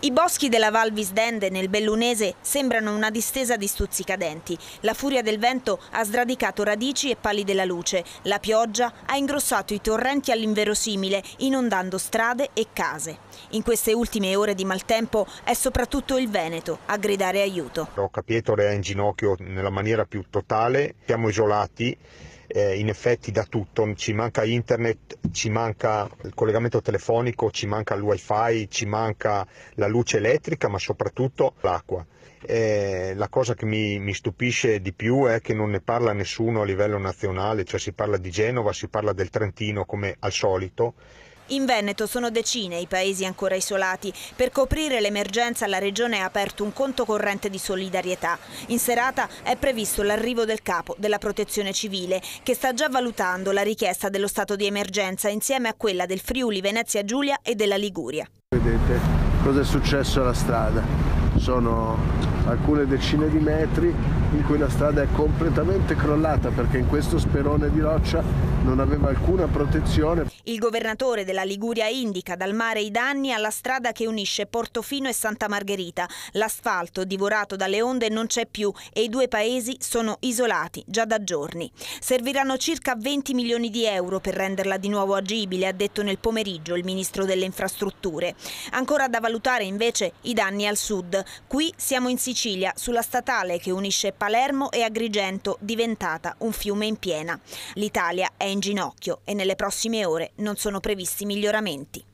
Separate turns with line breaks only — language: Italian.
I boschi della Val Visdende nel Bellunese sembrano una distesa di stuzzicadenti. La furia del vento ha sradicato radici e pali della luce. La pioggia ha ingrossato i torrenti all'inverosimile, inondando strade e case. In queste ultime ore di maltempo è soprattutto il Veneto a gridare aiuto.
Ho capito, lei è in ginocchio nella maniera più totale. Siamo isolati eh, in effetti da tutto, ci manca internet, ci manca il collegamento telefonico, ci manca il wifi, ci manca la luce elettrica, ma soprattutto l'acqua. Eh, la cosa che mi, mi, stupisce di più è che non ne parla nessuno a livello nazionale, cioè si parla di Genova, si parla del Trentino come al solito,
in Veneto sono decine i paesi ancora isolati. Per coprire l'emergenza la Regione ha aperto un conto corrente di solidarietà. In serata è previsto l'arrivo del capo della protezione civile che sta già valutando la richiesta dello stato di emergenza insieme a quella del Friuli, Venezia Giulia e della Liguria.
Vedete cosa è successo alla strada. Sono alcune decine di metri in cui la strada è completamente crollata perché in questo sperone di roccia non aveva alcuna protezione.
Il governatore della Liguria indica dal mare i danni alla strada che unisce Portofino e Santa Margherita. L'asfalto divorato dalle onde non c'è più e i due paesi sono isolati già da giorni. Serviranno circa 20 milioni di euro per renderla di nuovo agibile, ha detto nel pomeriggio il ministro delle infrastrutture. Ancora da valutare invece i danni al sud. Qui siamo in Sicilia, sulla statale che unisce Palermo e Agrigento diventata un fiume in piena. L'Italia è in ginocchio e nelle prossime ore non sono previsti miglioramenti.